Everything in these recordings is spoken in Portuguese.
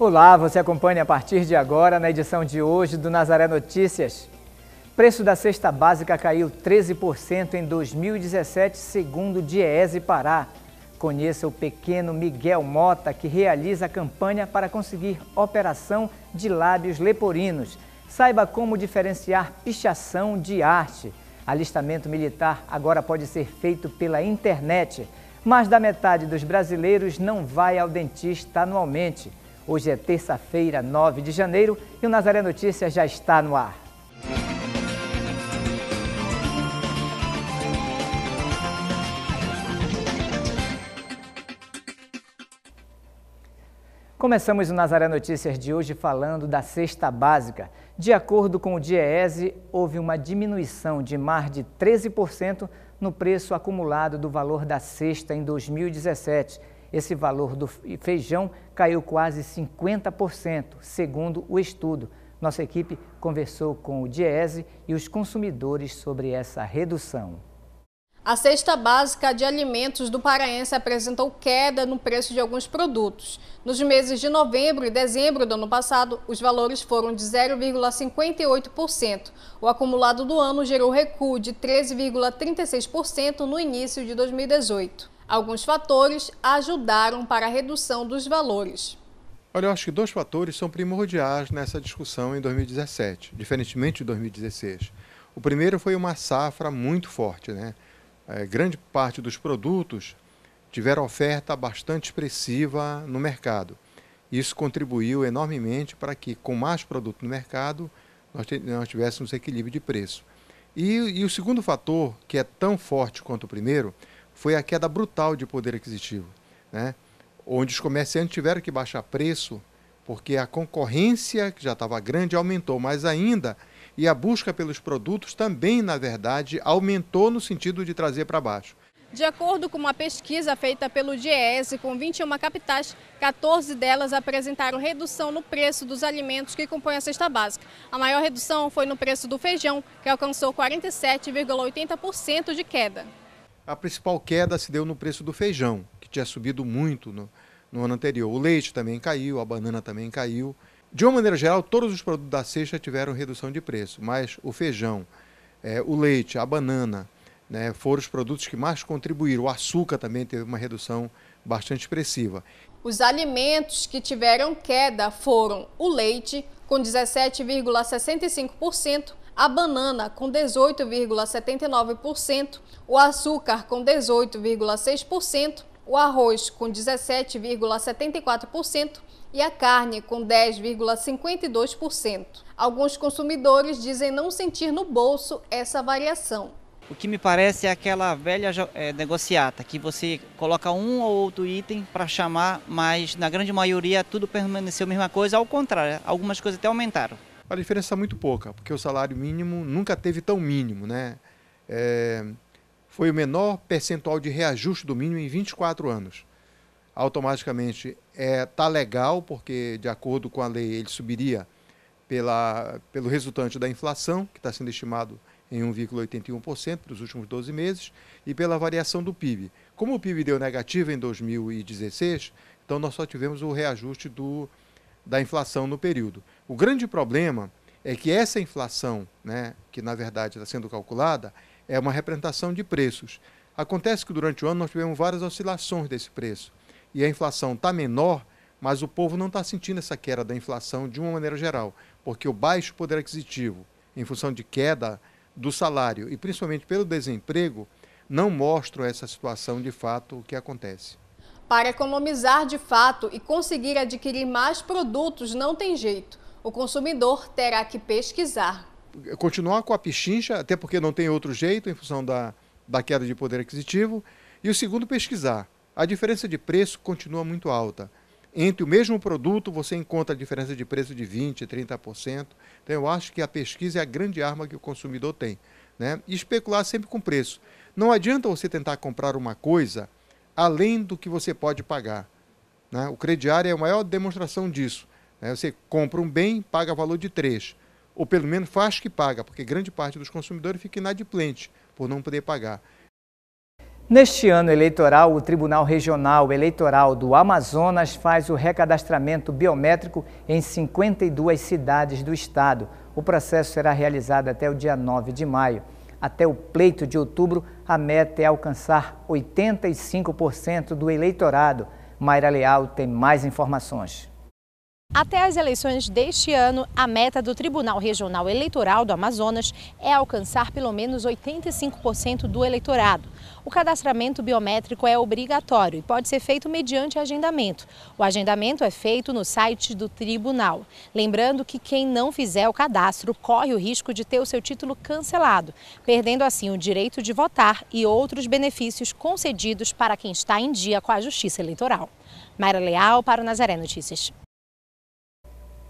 Olá, você acompanha a partir de agora na edição de hoje do Nazaré Notícias. Preço da cesta básica caiu 13% em 2017, segundo o Diese Pará. Conheça o pequeno Miguel Mota, que realiza a campanha para conseguir operação de lábios leporinos. Saiba como diferenciar pichação de arte. Alistamento militar agora pode ser feito pela internet. Mais da metade dos brasileiros não vai ao dentista anualmente. Hoje é terça-feira, 9 de janeiro, e o Nazaré Notícias já está no ar. Começamos o Nazaré Notícias de hoje falando da cesta básica. De acordo com o DIEESE, houve uma diminuição de mais de 13% no preço acumulado do valor da cesta em 2017 esse valor do feijão caiu quase 50%, segundo o estudo. Nossa equipe conversou com o Diese e os consumidores sobre essa redução. A cesta básica de alimentos do paraense apresentou queda no preço de alguns produtos. Nos meses de novembro e dezembro do ano passado, os valores foram de 0,58%. O acumulado do ano gerou recuo de 13,36% no início de 2018. Alguns fatores ajudaram para a redução dos valores. Olha, eu acho que dois fatores são primordiais nessa discussão em 2017, diferentemente de 2016. O primeiro foi uma safra muito forte, né? É, grande parte dos produtos tiveram oferta bastante expressiva no mercado. Isso contribuiu enormemente para que, com mais produto no mercado, nós, nós tivéssemos equilíbrio de preço. E, e o segundo fator, que é tão forte quanto o primeiro, foi a queda brutal de poder aquisitivo, né? onde os comerciantes tiveram que baixar preço porque a concorrência, que já estava grande, aumentou mais ainda e a busca pelos produtos também, na verdade, aumentou no sentido de trazer para baixo. De acordo com uma pesquisa feita pelo DIESE, com 21 capitais, 14 delas apresentaram redução no preço dos alimentos que compõem a cesta básica. A maior redução foi no preço do feijão, que alcançou 47,80% de queda a principal queda se deu no preço do feijão, que tinha subido muito no, no ano anterior. O leite também caiu, a banana também caiu. De uma maneira geral, todos os produtos da cesta tiveram redução de preço, mas o feijão, é, o leite, a banana né, foram os produtos que mais contribuíram. O açúcar também teve uma redução bastante expressiva. Os alimentos que tiveram queda foram o leite, com 17,65%, a banana com 18,79%, o açúcar com 18,6%, o arroz com 17,74% e a carne com 10,52%. Alguns consumidores dizem não sentir no bolso essa variação. O que me parece é aquela velha é, negociata, que você coloca um ou outro item para chamar, mas na grande maioria tudo permaneceu a mesma coisa, ao contrário, algumas coisas até aumentaram a diferença é muito pouca, porque o salário mínimo nunca teve tão mínimo, né? É, foi o menor percentual de reajuste do mínimo em 24 anos. Automaticamente é tá legal, porque de acordo com a lei ele subiria pela, pelo resultante da inflação, que está sendo estimado em 1,81% nos últimos 12 meses, e pela variação do PIB. Como o PIB deu negativo em 2016, então nós só tivemos o reajuste do da inflação no período. O grande problema é que essa inflação, né, que na verdade está sendo calculada, é uma representação de preços. Acontece que durante o ano nós tivemos várias oscilações desse preço e a inflação está menor, mas o povo não está sentindo essa queda da inflação de uma maneira geral, porque o baixo poder aquisitivo, em função de queda do salário e principalmente pelo desemprego, não mostram essa situação de fato o que acontece. Para economizar de fato e conseguir adquirir mais produtos, não tem jeito. O consumidor terá que pesquisar. Continuar com a pichincha, até porque não tem outro jeito em função da, da queda de poder aquisitivo. E o segundo, pesquisar. A diferença de preço continua muito alta. Entre o mesmo produto, você encontra a diferença de preço de 20%, 30%. Então, eu acho que a pesquisa é a grande arma que o consumidor tem. Né? E especular sempre com preço. Não adianta você tentar comprar uma coisa além do que você pode pagar. Né? O crediário é a maior demonstração disso. Né? Você compra um bem, paga valor de três. Ou pelo menos faz que paga, porque grande parte dos consumidores fica inadimplente por não poder pagar. Neste ano eleitoral, o Tribunal Regional Eleitoral do Amazonas faz o recadastramento biométrico em 52 cidades do estado. O processo será realizado até o dia 9 de maio. Até o pleito de outubro, a meta é alcançar 85% do eleitorado. Mayra Leal tem mais informações. Até as eleições deste ano, a meta do Tribunal Regional Eleitoral do Amazonas é alcançar pelo menos 85% do eleitorado. O cadastramento biométrico é obrigatório e pode ser feito mediante agendamento. O agendamento é feito no site do tribunal. Lembrando que quem não fizer o cadastro corre o risco de ter o seu título cancelado, perdendo assim o direito de votar e outros benefícios concedidos para quem está em dia com a Justiça Eleitoral. Mara Leal para o Nazaré Notícias.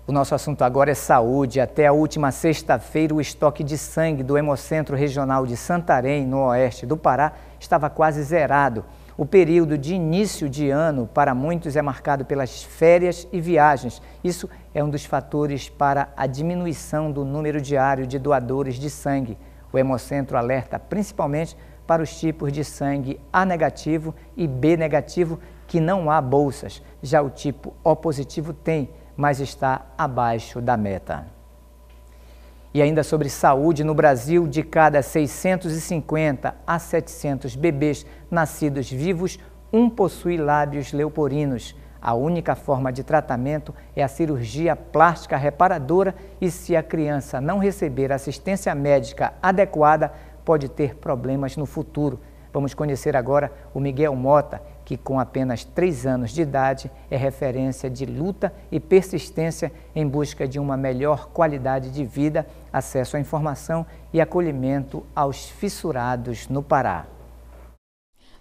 O nosso assunto agora é saúde. Até a última sexta-feira, o estoque de sangue do Hemocentro Regional de Santarém, no oeste do Pará, estava quase zerado. O período de início de ano, para muitos, é marcado pelas férias e viagens. Isso é um dos fatores para a diminuição do número diário de doadores de sangue. O Hemocentro alerta principalmente para os tipos de sangue A negativo e B negativo, que não há bolsas. Já o tipo O positivo tem mas está abaixo da meta. E ainda sobre saúde, no Brasil, de cada 650 a 700 bebês nascidos vivos, um possui lábios leoporinos. A única forma de tratamento é a cirurgia plástica reparadora e se a criança não receber assistência médica adequada, pode ter problemas no futuro. Vamos conhecer agora o Miguel Mota, que com apenas três anos de idade é referência de luta e persistência em busca de uma melhor qualidade de vida, acesso à informação e acolhimento aos fissurados no Pará.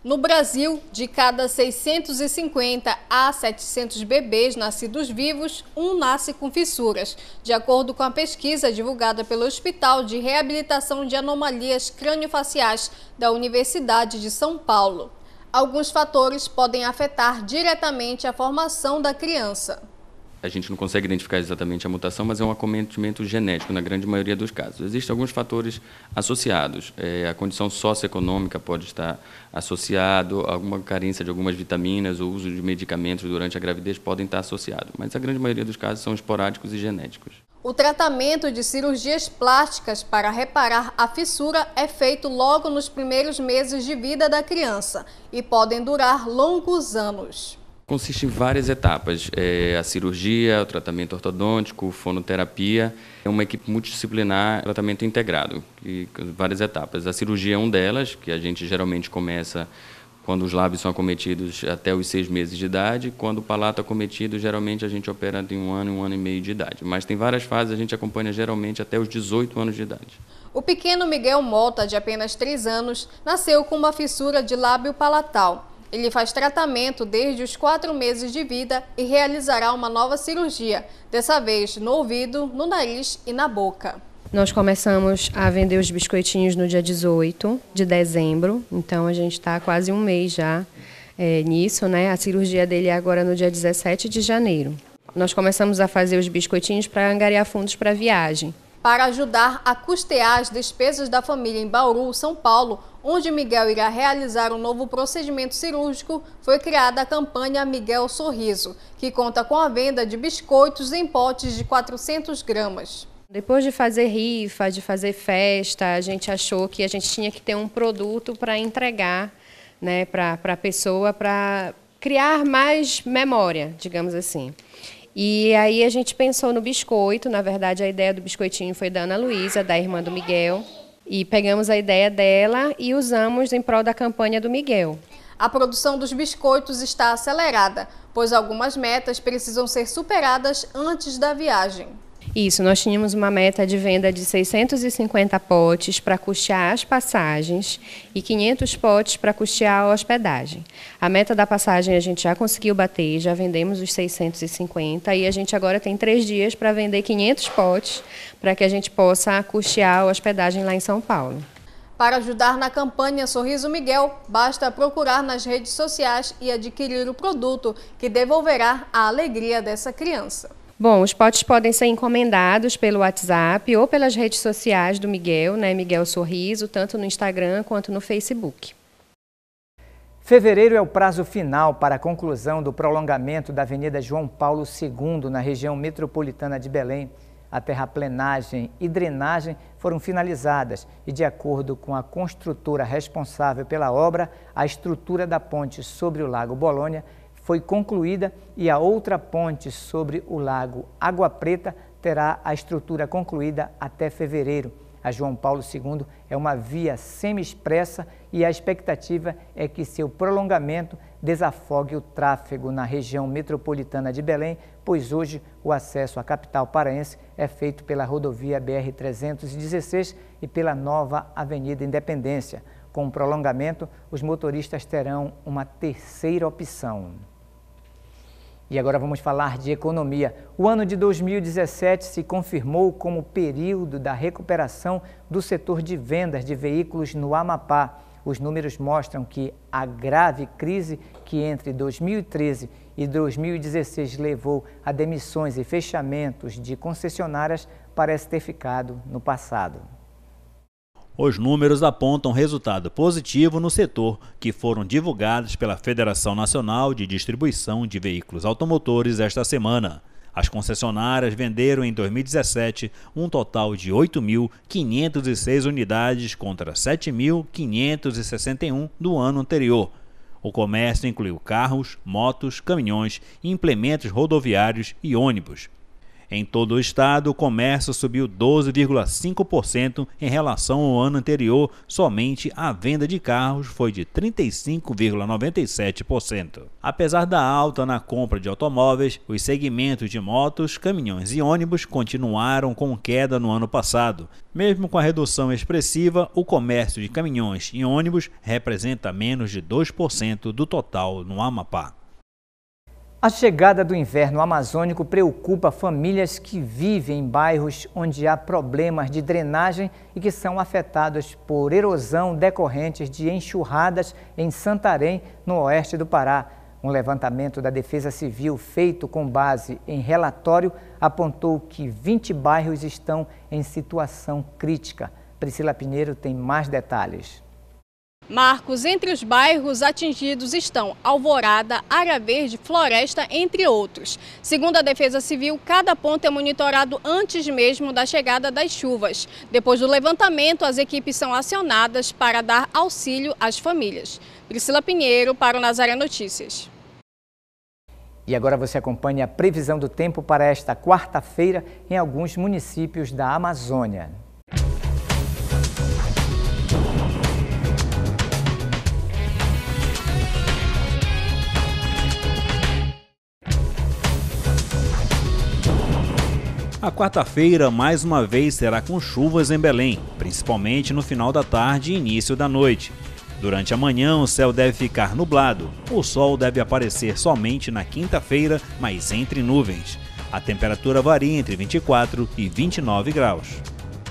No Brasil, de cada 650 a 700 bebês nascidos vivos, um nasce com fissuras, de acordo com a pesquisa divulgada pelo Hospital de Reabilitação de Anomalias Craniofaciais da Universidade de São Paulo alguns fatores podem afetar diretamente a formação da criança a gente não consegue identificar exatamente a mutação, mas é um acometimento genético na grande maioria dos casos. Existem alguns fatores associados. É, a condição socioeconômica pode estar associado, alguma carência de algumas vitaminas ou uso de medicamentos durante a gravidez podem estar associados, mas a grande maioria dos casos são esporádicos e genéticos. O tratamento de cirurgias plásticas para reparar a fissura é feito logo nos primeiros meses de vida da criança e podem durar longos anos consiste em várias etapas: é a cirurgia, o tratamento ortodôntico, fonoterapia. É uma equipe multidisciplinar, tratamento integrado, e várias etapas. A cirurgia é uma delas, que a gente geralmente começa quando os lábios são acometidos até os seis meses de idade, quando o palato é acometido, geralmente a gente opera de um ano, um ano e meio de idade. Mas tem várias fases, a gente acompanha geralmente até os 18 anos de idade. O pequeno Miguel Mota, de apenas 3 anos, nasceu com uma fissura de lábio palatal. Ele faz tratamento desde os quatro meses de vida e realizará uma nova cirurgia, dessa vez no ouvido, no nariz e na boca. Nós começamos a vender os biscoitinhos no dia 18 de dezembro, então a gente está quase um mês já é, nisso, né? A cirurgia dele é agora no dia 17 de janeiro. Nós começamos a fazer os biscoitinhos para angariar fundos para a viagem para ajudar a custear as despesas da família em Bauru, São Paulo, onde Miguel irá realizar um novo procedimento cirúrgico, foi criada a campanha Miguel Sorriso, que conta com a venda de biscoitos em potes de 400 gramas. Depois de fazer rifa, de fazer festa, a gente achou que a gente tinha que ter um produto para entregar né, para a pessoa, para criar mais memória, digamos assim. E aí a gente pensou no biscoito, na verdade a ideia do biscoitinho foi da Ana Luísa, da irmã do Miguel, e pegamos a ideia dela e usamos em prol da campanha do Miguel. A produção dos biscoitos está acelerada, pois algumas metas precisam ser superadas antes da viagem. Isso, nós tínhamos uma meta de venda de 650 potes para custear as passagens e 500 potes para custear a hospedagem. A meta da passagem a gente já conseguiu bater, já vendemos os 650 e a gente agora tem três dias para vender 500 potes para que a gente possa custear a hospedagem lá em São Paulo. Para ajudar na campanha Sorriso Miguel, basta procurar nas redes sociais e adquirir o produto que devolverá a alegria dessa criança. Bom, os potes podem ser encomendados pelo WhatsApp ou pelas redes sociais do Miguel, né, Miguel Sorriso, tanto no Instagram quanto no Facebook. Fevereiro é o prazo final para a conclusão do prolongamento da Avenida João Paulo II na região metropolitana de Belém. A terraplenagem e drenagem foram finalizadas e, de acordo com a construtora responsável pela obra, a estrutura da ponte sobre o Lago Bolônia foi concluída e a outra ponte sobre o lago Água Preta terá a estrutura concluída até fevereiro. A João Paulo II é uma via semi-expressa e a expectativa é que seu prolongamento desafogue o tráfego na região metropolitana de Belém, pois hoje o acesso à capital paraense é feito pela rodovia BR-316 e pela nova Avenida Independência. Com o prolongamento, os motoristas terão uma terceira opção. E agora vamos falar de economia. O ano de 2017 se confirmou como período da recuperação do setor de vendas de veículos no Amapá. Os números mostram que a grave crise que entre 2013 e 2016 levou a demissões e fechamentos de concessionárias parece ter ficado no passado. Os números apontam resultado positivo no setor, que foram divulgados pela Federação Nacional de Distribuição de Veículos Automotores esta semana. As concessionárias venderam em 2017 um total de 8.506 unidades contra 7.561 do ano anterior. O comércio incluiu carros, motos, caminhões, implementos rodoviários e ônibus. Em todo o estado, o comércio subiu 12,5% em relação ao ano anterior, somente a venda de carros foi de 35,97%. Apesar da alta na compra de automóveis, os segmentos de motos, caminhões e ônibus continuaram com queda no ano passado. Mesmo com a redução expressiva, o comércio de caminhões e ônibus representa menos de 2% do total no Amapá. A chegada do inverno amazônico preocupa famílias que vivem em bairros onde há problemas de drenagem e que são afetadas por erosão decorrentes de enxurradas em Santarém, no oeste do Pará. Um levantamento da Defesa Civil feito com base em relatório apontou que 20 bairros estão em situação crítica. Priscila Pinheiro tem mais detalhes. Marcos, entre os bairros atingidos estão Alvorada, Área Verde, Floresta, entre outros. Segundo a Defesa Civil, cada ponto é monitorado antes mesmo da chegada das chuvas. Depois do levantamento, as equipes são acionadas para dar auxílio às famílias. Priscila Pinheiro para o Nazaré Notícias. E agora você acompanha a previsão do tempo para esta quarta-feira em alguns municípios da Amazônia. A quarta-feira, mais uma vez, será com chuvas em Belém, principalmente no final da tarde e início da noite. Durante a manhã, o céu deve ficar nublado. O sol deve aparecer somente na quinta-feira, mas entre nuvens. A temperatura varia entre 24 e 29 graus.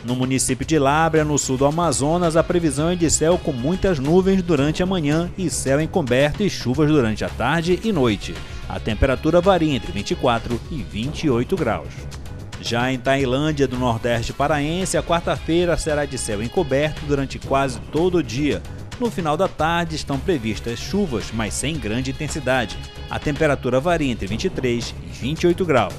No município de Lábrea, no sul do Amazonas, a previsão é de céu com muitas nuvens durante a manhã e céu encoberto e chuvas durante a tarde e noite. A temperatura varia entre 24 e 28 graus. Já em Tailândia, do Nordeste Paraense, a quarta-feira será de céu encoberto durante quase todo o dia. No final da tarde estão previstas chuvas, mas sem grande intensidade. A temperatura varia entre 23 e 28 graus.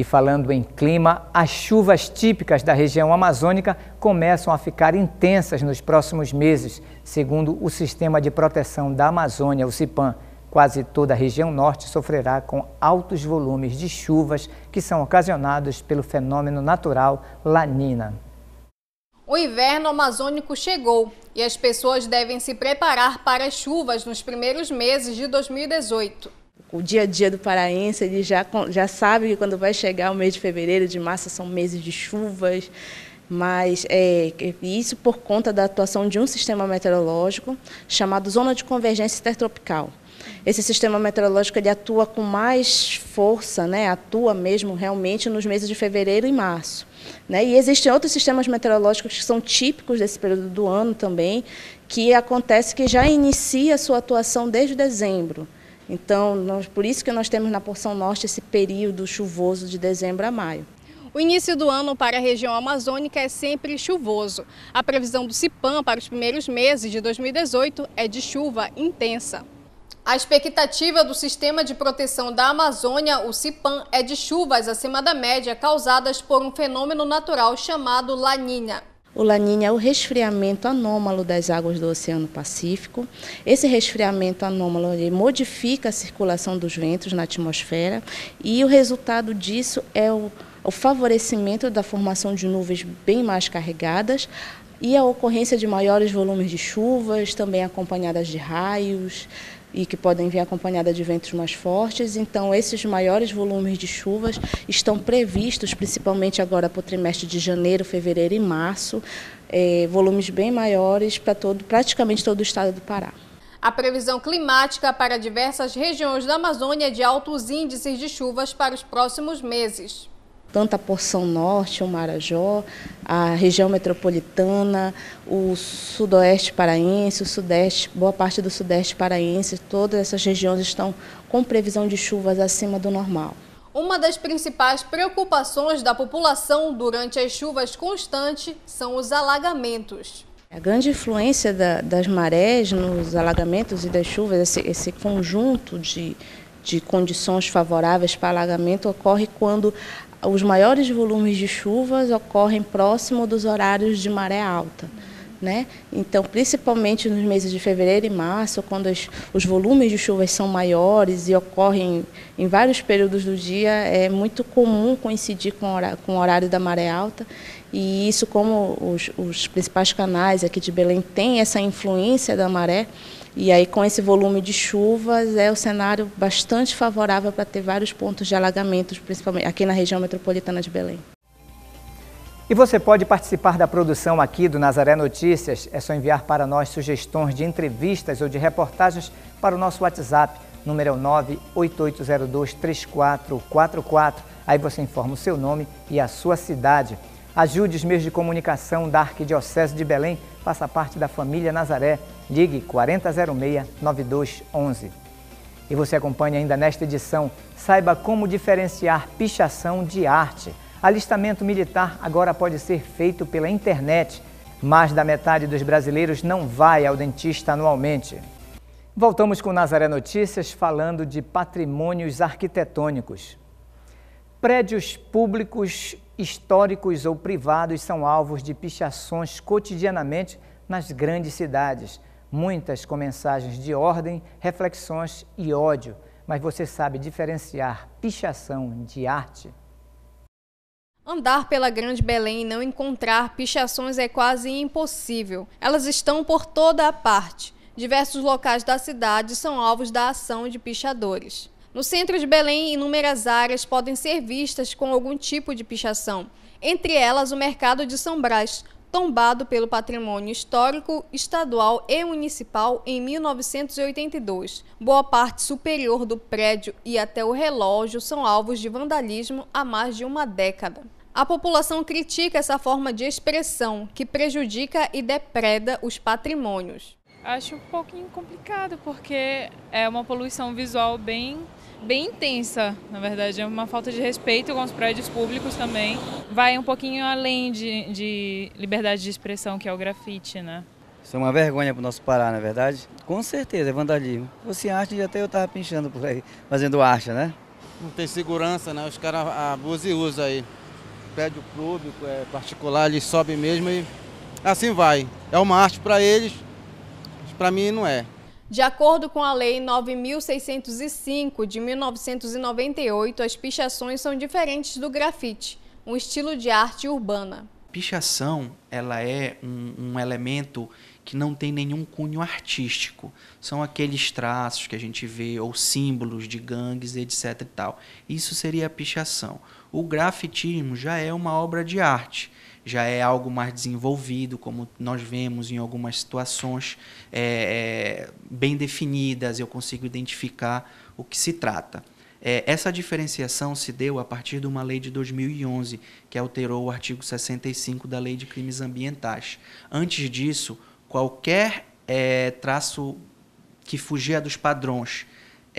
E falando em clima, as chuvas típicas da região amazônica começam a ficar intensas nos próximos meses, segundo o Sistema de Proteção da Amazônia, o CIPAM. Quase toda a região norte sofrerá com altos volumes de chuvas que são ocasionados pelo fenômeno natural Lanina. O inverno amazônico chegou e as pessoas devem se preparar para as chuvas nos primeiros meses de 2018 o dia a dia do paraense, ele já, já sabe que quando vai chegar o mês de fevereiro, de março, são meses de chuvas, mas é, isso por conta da atuação de um sistema meteorológico chamado Zona de Convergência Intertropical. Esse sistema meteorológico ele atua com mais força, né? atua mesmo realmente nos meses de fevereiro e março. Né? E existem outros sistemas meteorológicos que são típicos desse período do ano também, que acontece que já inicia sua atuação desde dezembro. Então, nós, por isso que nós temos na porção norte esse período chuvoso de dezembro a maio. O início do ano para a região amazônica é sempre chuvoso. A previsão do CIPAM para os primeiros meses de 2018 é de chuva intensa. A expectativa do Sistema de Proteção da Amazônia, o CIPAM, é de chuvas acima da média causadas por um fenômeno natural chamado laninha. O Laninha é o resfriamento anômalo das águas do Oceano Pacífico. Esse resfriamento anômalo modifica a circulação dos ventos na atmosfera e o resultado disso é o, o favorecimento da formação de nuvens bem mais carregadas, e a ocorrência de maiores volumes de chuvas, também acompanhadas de raios, e que podem vir acompanhada de ventos mais fortes. Então, esses maiores volumes de chuvas estão previstos, principalmente agora para o trimestre de janeiro, fevereiro e março, é, volumes bem maiores para todo, praticamente todo o estado do Pará. A previsão climática para diversas regiões da Amazônia é de altos índices de chuvas para os próximos meses tanto a porção norte, o Marajó, a região metropolitana, o sudoeste paraense, o sudeste, boa parte do sudeste paraense, todas essas regiões estão com previsão de chuvas acima do normal. Uma das principais preocupações da população durante as chuvas constantes são os alagamentos. A grande influência da, das marés nos alagamentos e das chuvas, esse, esse conjunto de, de condições favoráveis para alagamento ocorre quando os maiores volumes de chuvas ocorrem próximo dos horários de maré alta. Né? Então, principalmente nos meses de fevereiro e março, quando os volumes de chuvas são maiores e ocorrem em vários períodos do dia, é muito comum coincidir com, hora, com o horário da maré alta. E isso, como os, os principais canais aqui de Belém têm essa influência da maré, e aí, com esse volume de chuvas, é o um cenário bastante favorável para ter vários pontos de alagamentos, principalmente aqui na região metropolitana de Belém. E você pode participar da produção aqui do Nazaré Notícias. É só enviar para nós sugestões de entrevistas ou de reportagens para o nosso WhatsApp. Número é 988023444. Aí você informa o seu nome e a sua cidade. Ajude os meios de comunicação da Arquidiocese de Belém Faça parte da família Nazaré. Ligue 4006-9211. E você acompanha ainda nesta edição. Saiba como diferenciar pichação de arte. Alistamento militar agora pode ser feito pela internet. Mais da metade dos brasileiros não vai ao dentista anualmente. Voltamos com Nazaré Notícias falando de patrimônios arquitetônicos. Prédios públicos históricos ou privados são alvos de pichações cotidianamente nas grandes cidades, muitas com mensagens de ordem, reflexões e ódio. Mas você sabe diferenciar pichação de arte? Andar pela Grande Belém e não encontrar pichações é quase impossível. Elas estão por toda a parte. Diversos locais da cidade são alvos da ação de pichadores. No centro de Belém, inúmeras áreas podem ser vistas com algum tipo de pichação, entre elas o mercado de São Brás, tombado pelo patrimônio histórico, estadual e municipal em 1982. Boa parte superior do prédio e até o relógio são alvos de vandalismo há mais de uma década. A população critica essa forma de expressão, que prejudica e depreda os patrimônios. Acho um pouquinho complicado, porque é uma poluição visual bem bem intensa, na verdade. É uma falta de respeito com os prédios públicos também. Vai um pouquinho além de, de liberdade de expressão, que é o grafite, né? Isso é uma vergonha para o nosso Pará, na é verdade. Com certeza, é vandalismo. Você acha e até eu estava pinchando por aí, fazendo arte, né? Não tem segurança, né? Os caras abusam e usam aí. Prédio público, é particular, eles sobem mesmo e assim vai. É uma arte para eles, para mim não é. De acordo com a Lei 9605 de 1998, as pichações são diferentes do grafite, um estilo de arte urbana. Pichação, ela é um, um elemento que não tem nenhum cunho artístico. São aqueles traços que a gente vê ou símbolos de gangues, etc e tal. Isso seria a pichação. O grafitismo já é uma obra de arte já é algo mais desenvolvido, como nós vemos em algumas situações é, é, bem definidas, eu consigo identificar o que se trata. É, essa diferenciação se deu a partir de uma lei de 2011, que alterou o artigo 65 da Lei de Crimes Ambientais. Antes disso, qualquer é, traço que fugia dos padrões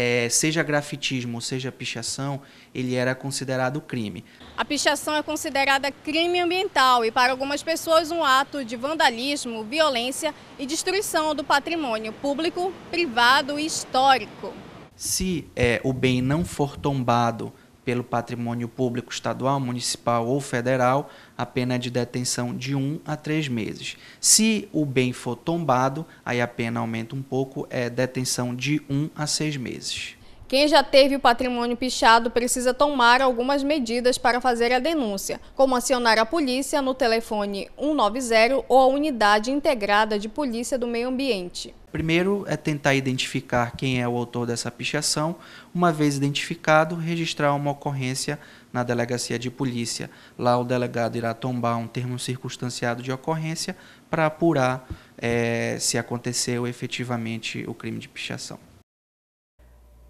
é, seja grafitismo, seja pichação, ele era considerado crime. A pichação é considerada crime ambiental e para algumas pessoas um ato de vandalismo, violência e destruição do patrimônio público, privado e histórico. Se é, o bem não for tombado pelo patrimônio público estadual, municipal ou federal, a pena é de detenção de um a três meses. Se o bem for tombado, aí a pena aumenta um pouco, é detenção de um a seis meses. Quem já teve o patrimônio pichado precisa tomar algumas medidas para fazer a denúncia, como acionar a polícia no telefone 190 ou a Unidade Integrada de Polícia do Meio Ambiente. Primeiro é tentar identificar quem é o autor dessa pichação. Uma vez identificado, registrar uma ocorrência na delegacia de polícia. Lá o delegado irá tombar um termo circunstanciado de ocorrência para apurar é, se aconteceu efetivamente o crime de pichação.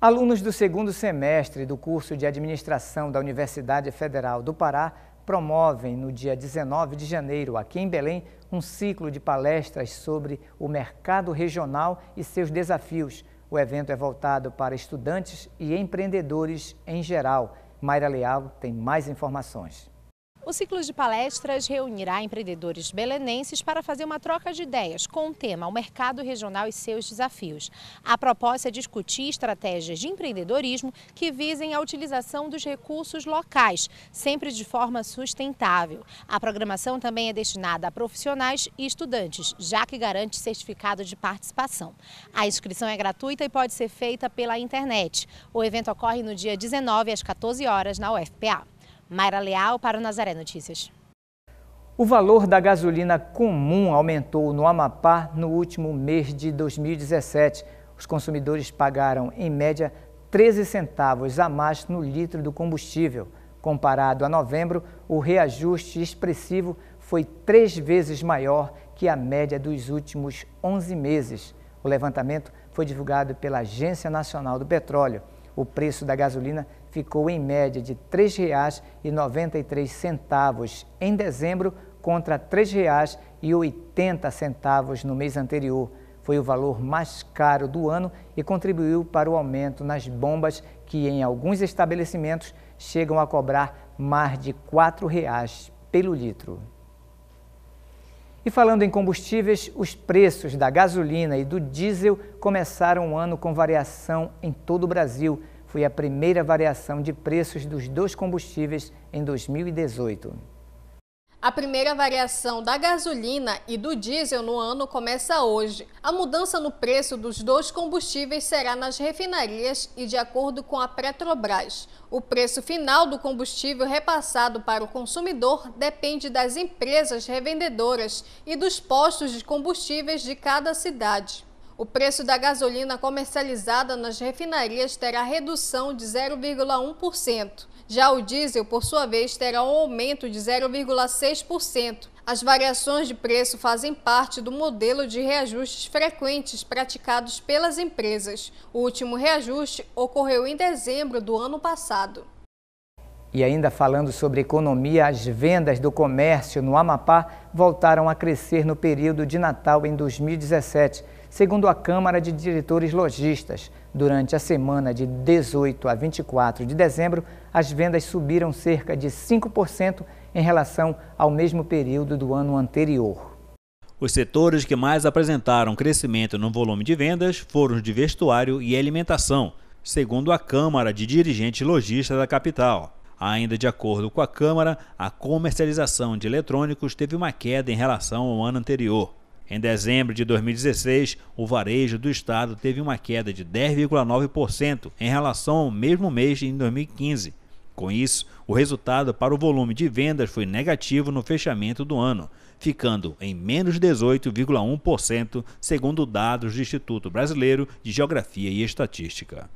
Alunos do segundo semestre do curso de administração da Universidade Federal do Pará promovem no dia 19 de janeiro, aqui em Belém, um ciclo de palestras sobre o mercado regional e seus desafios. O evento é voltado para estudantes e empreendedores em geral. Mayra Leal tem mais informações. O ciclo de palestras reunirá empreendedores belenenses para fazer uma troca de ideias com o tema O mercado regional e seus desafios. A proposta é discutir estratégias de empreendedorismo que visem a utilização dos recursos locais, sempre de forma sustentável. A programação também é destinada a profissionais e estudantes, já que garante certificado de participação. A inscrição é gratuita e pode ser feita pela internet. O evento ocorre no dia 19 às 14 horas na UFPA. Mayra Leal para o Nazaré Notícias. O valor da gasolina comum aumentou no Amapá no último mês de 2017. Os consumidores pagaram, em média, 13 centavos a mais no litro do combustível. Comparado a novembro, o reajuste expressivo foi três vezes maior que a média dos últimos 11 meses. O levantamento foi divulgado pela Agência Nacional do Petróleo. O preço da gasolina ficou em média de R$ 3,93 em dezembro contra R$ 3,80 no mês anterior. Foi o valor mais caro do ano e contribuiu para o aumento nas bombas que em alguns estabelecimentos chegam a cobrar mais de R$ 4,00 pelo litro. E falando em combustíveis, os preços da gasolina e do diesel começaram o ano com variação em todo o Brasil foi a primeira variação de preços dos dois combustíveis em 2018. A primeira variação da gasolina e do diesel no ano começa hoje. A mudança no preço dos dois combustíveis será nas refinarias e de acordo com a Petrobras. O preço final do combustível repassado para o consumidor depende das empresas revendedoras e dos postos de combustíveis de cada cidade. O preço da gasolina comercializada nas refinarias terá redução de 0,1%. Já o diesel, por sua vez, terá um aumento de 0,6%. As variações de preço fazem parte do modelo de reajustes frequentes praticados pelas empresas. O último reajuste ocorreu em dezembro do ano passado. E ainda falando sobre economia, as vendas do comércio no Amapá voltaram a crescer no período de Natal em 2017 segundo a Câmara de Diretores Lojistas. Durante a semana de 18 a 24 de dezembro, as vendas subiram cerca de 5% em relação ao mesmo período do ano anterior. Os setores que mais apresentaram crescimento no volume de vendas foram os de vestuário e alimentação, segundo a Câmara de Dirigentes Lojistas da capital. Ainda de acordo com a Câmara, a comercialização de eletrônicos teve uma queda em relação ao ano anterior. Em dezembro de 2016, o varejo do estado teve uma queda de 10,9% em relação ao mesmo mês em 2015. Com isso, o resultado para o volume de vendas foi negativo no fechamento do ano, ficando em menos 18,1%, segundo dados do Instituto Brasileiro de Geografia e Estatística.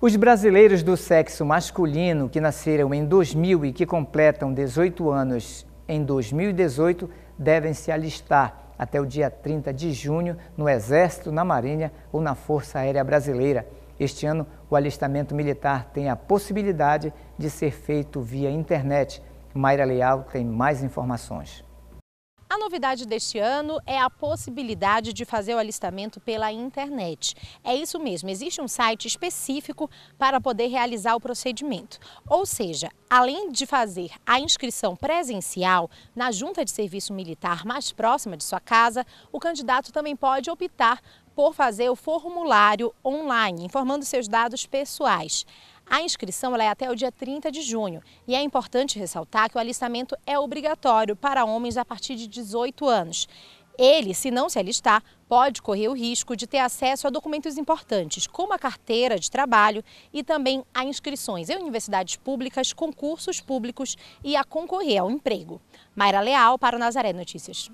Os brasileiros do sexo masculino que nasceram em 2000 e que completam 18 anos em 2018 devem se alistar até o dia 30 de junho no Exército, na Marinha ou na Força Aérea Brasileira. Este ano, o alistamento militar tem a possibilidade de ser feito via internet. Mayra Leal tem mais informações. A novidade deste ano é a possibilidade de fazer o alistamento pela internet. É isso mesmo, existe um site específico para poder realizar o procedimento. Ou seja, além de fazer a inscrição presencial na junta de serviço militar mais próxima de sua casa, o candidato também pode optar por fazer o formulário online, informando seus dados pessoais. A inscrição é até o dia 30 de junho e é importante ressaltar que o alistamento é obrigatório para homens a partir de 18 anos. Ele, se não se alistar, pode correr o risco de ter acesso a documentos importantes, como a carteira de trabalho e também a inscrições em universidades públicas, concursos públicos e a concorrer ao emprego. Mayra Leal para o Nazaré Notícias.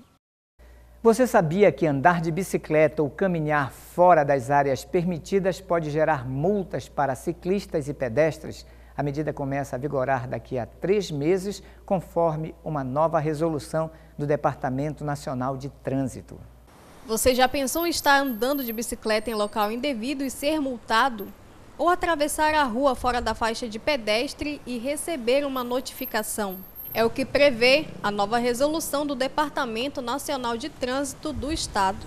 Você sabia que andar de bicicleta ou caminhar fora das áreas permitidas pode gerar multas para ciclistas e pedestres? A medida começa a vigorar daqui a três meses, conforme uma nova resolução do Departamento Nacional de Trânsito. Você já pensou em estar andando de bicicleta em local indevido e ser multado? Ou atravessar a rua fora da faixa de pedestre e receber uma notificação? É o que prevê a nova resolução do Departamento Nacional de Trânsito do Estado.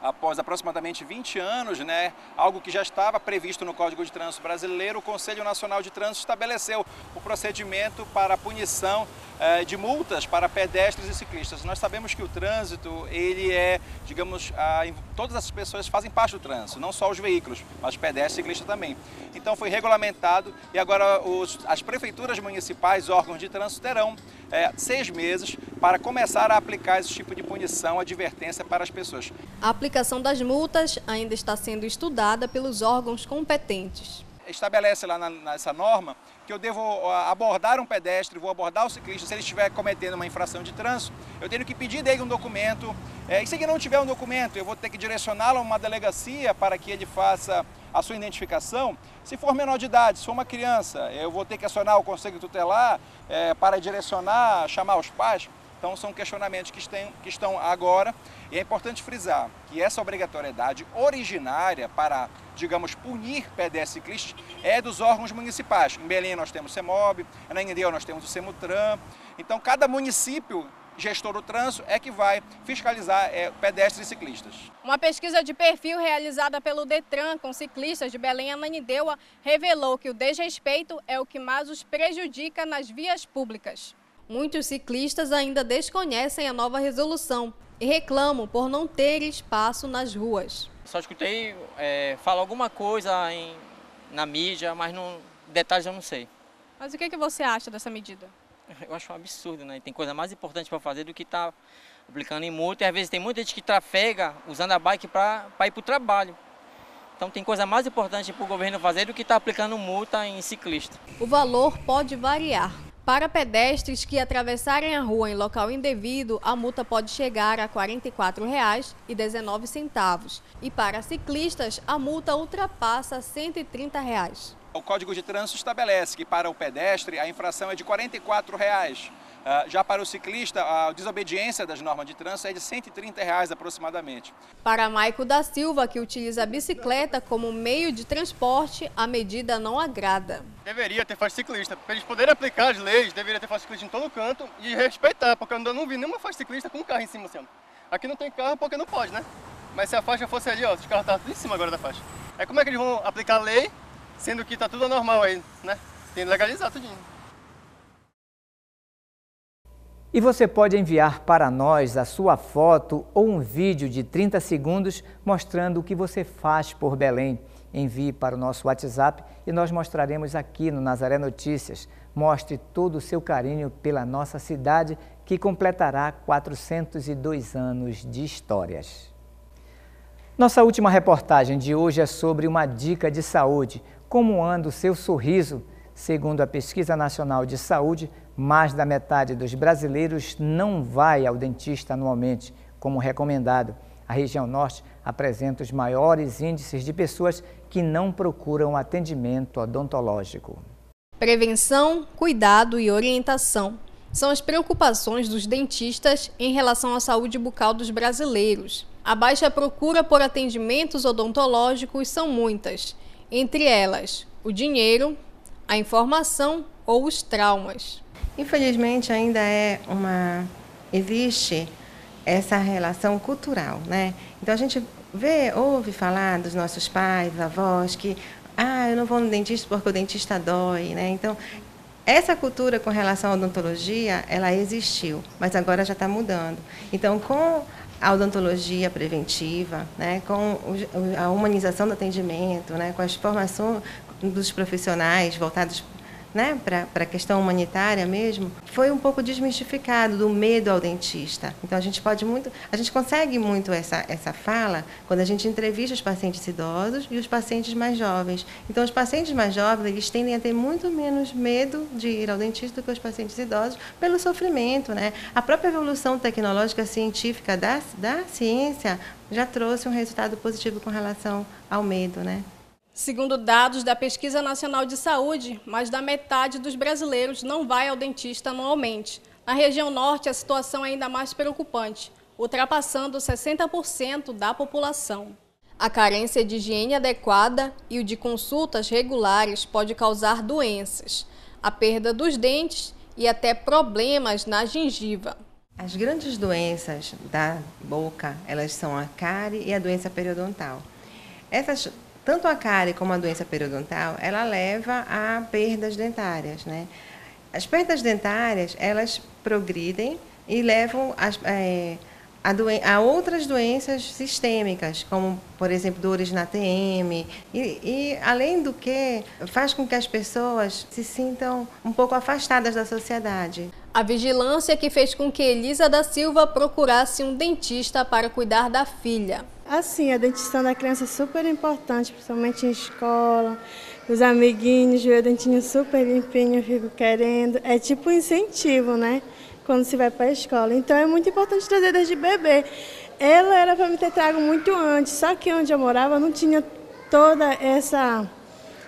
Após aproximadamente 20 anos, né, algo que já estava previsto no Código de Trânsito Brasileiro, o Conselho Nacional de Trânsito estabeleceu o procedimento para a punição eh, de multas para pedestres e ciclistas. Nós sabemos que o trânsito, ele é, digamos, a, todas as pessoas fazem parte do trânsito, não só os veículos, mas pedestres e ciclistas também. Então foi regulamentado e agora os, as prefeituras municipais, órgãos de trânsito, terão é, seis meses para começar a aplicar esse tipo de punição, advertência para as pessoas. A aplicação das multas ainda está sendo estudada pelos órgãos competentes estabelece lá na, nessa norma que eu devo abordar um pedestre, vou abordar o ciclista, se ele estiver cometendo uma infração de trânsito, eu tenho que pedir dele um documento. É, e se ele não tiver um documento, eu vou ter que direcioná-lo a uma delegacia para que ele faça a sua identificação. Se for menor de idade, se for uma criança, eu vou ter que acionar o conselho tutelar é, para direcionar, chamar os pais. Então, são questionamentos que, tem, que estão agora e é importante frisar que essa obrigatoriedade originária para, digamos, punir e ciclistas é dos órgãos municipais. Em Belém nós temos o CEMOB, na Ananguedeu nós temos o CEMUTRAN. Então, cada município gestor do trânsito é que vai fiscalizar é, pedestres e ciclistas. Uma pesquisa de perfil realizada pelo Detran com ciclistas de Belém e Ananindeua revelou que o desrespeito é o que mais os prejudica nas vias públicas. Muitos ciclistas ainda desconhecem a nova resolução e reclamam por não ter espaço nas ruas. Só escutei é, falar alguma coisa em, na mídia, mas não, detalhes eu não sei. Mas o que, é que você acha dessa medida? Eu acho um absurdo, né? Tem coisa mais importante para fazer do que estar tá aplicando em multa. E às vezes tem muita gente que trafega usando a bike para ir para o trabalho. Então tem coisa mais importante para o governo fazer do que estar tá aplicando multa em ciclista. O valor pode variar, para pedestres que atravessarem a rua em local indevido, a multa pode chegar a R$ 44,19. E para ciclistas, a multa ultrapassa R$ 130. Reais. O Código de Trânsito estabelece que para o pedestre a infração é de R$ 44. Reais ah, já para o ciclista, a desobediência das normas de trânsito é de R$ 130 reais aproximadamente. Para Maico da Silva, que utiliza a bicicleta como meio de transporte, a medida não agrada. Deveria ter faz ciclista. Para eles poderem aplicar as leis, deveria ter faz ciclista em todo canto e respeitar, porque eu ainda não vi nenhuma faz ciclista com um carro em cima. Assim. Aqui não tem carro porque não pode, né? Mas se a faixa fosse ali, ó, os carros estavam em cima agora da faixa. É como é que eles vão aplicar a lei, sendo que está tudo anormal aí, né? Tem que legalizar tudinho. E você pode enviar para nós a sua foto ou um vídeo de 30 segundos mostrando o que você faz por Belém. Envie para o nosso WhatsApp e nós mostraremos aqui no Nazaré Notícias. Mostre todo o seu carinho pela nossa cidade que completará 402 anos de histórias. Nossa última reportagem de hoje é sobre uma dica de saúde. Como anda o seu sorriso? Segundo a Pesquisa Nacional de Saúde, mais da metade dos brasileiros não vai ao dentista anualmente, como recomendado. A região norte apresenta os maiores índices de pessoas que não procuram atendimento odontológico. Prevenção, cuidado e orientação são as preocupações dos dentistas em relação à saúde bucal dos brasileiros. A baixa procura por atendimentos odontológicos são muitas, entre elas o dinheiro, a informação ou os traumas. Infelizmente ainda é uma existe essa relação cultural, né? Então a gente vê, ouve falar dos nossos pais, avós que ah, eu não vou no dentista porque o dentista dói, né? Então essa cultura com relação à odontologia, ela existiu, mas agora já está mudando. Então, com a odontologia preventiva, né, com a humanização do atendimento, né, com as formações dos profissionais voltados né, para a questão humanitária mesmo, foi um pouco desmistificado do medo ao dentista. Então a gente pode muito, a gente consegue muito essa, essa fala quando a gente entrevista os pacientes idosos e os pacientes mais jovens. Então os pacientes mais jovens, eles tendem a ter muito menos medo de ir ao dentista do que os pacientes idosos pelo sofrimento, né? A própria evolução tecnológica científica da, da ciência já trouxe um resultado positivo com relação ao medo, né? Segundo dados da Pesquisa Nacional de Saúde, mais da metade dos brasileiros não vai ao dentista anualmente. Na região norte, a situação é ainda mais preocupante, ultrapassando 60% da população. A carência de higiene adequada e o de consultas regulares pode causar doenças, a perda dos dentes e até problemas na gengiva. As grandes doenças da boca, elas são a cárie e a doença periodontal. Essas tanto a cárie como a doença periodontal, ela leva a perdas dentárias, né? As perdas dentárias, elas progridem e levam as, é, a, doen a, outras doenças sistêmicas, como, por exemplo, dores na TM. E, e, além do que, faz com que as pessoas se sintam um pouco afastadas da sociedade. A vigilância que fez com que Elisa da Silva procurasse um dentista para cuidar da filha. Assim, a dentição da criança é super importante, principalmente em escola. Os amiguinhos, o dentinho super limpinho, fico querendo. É tipo um incentivo, né? Quando se vai para a escola. Então é muito importante trazer desde bebê. Ela era para me ter trago muito antes, só que onde eu morava não tinha toda essa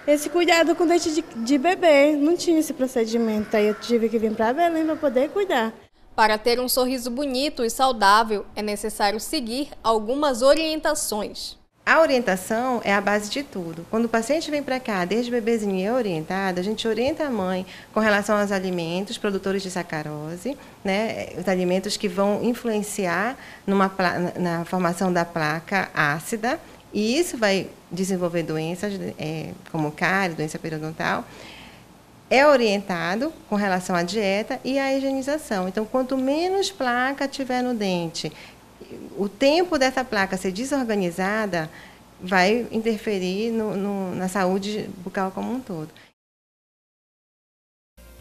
esse cuidado com dente de, de bebê, não tinha esse procedimento. Aí eu tive que vir para Belém para poder cuidar. Para ter um sorriso bonito e saudável, é necessário seguir algumas orientações. A orientação é a base de tudo. Quando o paciente vem para cá, desde bebezinho é orientado, a gente orienta a mãe com relação aos alimentos, produtores de sacarose, né, os alimentos que vão influenciar numa, na formação da placa ácida, e isso vai desenvolver doenças é, como cárie, doença periodontal é orientado com relação à dieta e à higienização. Então, quanto menos placa tiver no dente, o tempo dessa placa ser desorganizada vai interferir no, no, na saúde bucal como um todo.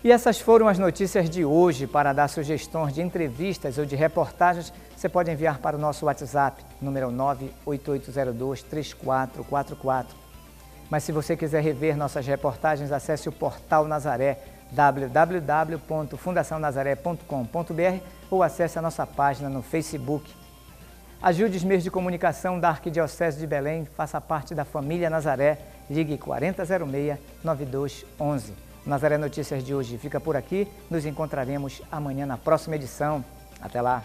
E essas foram as notícias de hoje. Para dar sugestões de entrevistas ou de reportagens, você pode enviar para o nosso WhatsApp, número 98802 3444. Mas se você quiser rever nossas reportagens, acesse o portal Nazaré, www.fundacionazaré.com.br ou acesse a nossa página no Facebook. Ajude os meios de comunicação da Arquidiocese de Belém, faça parte da família Nazaré, ligue 4006-9211. Nazaré Notícias de hoje fica por aqui, nos encontraremos amanhã na próxima edição. Até lá!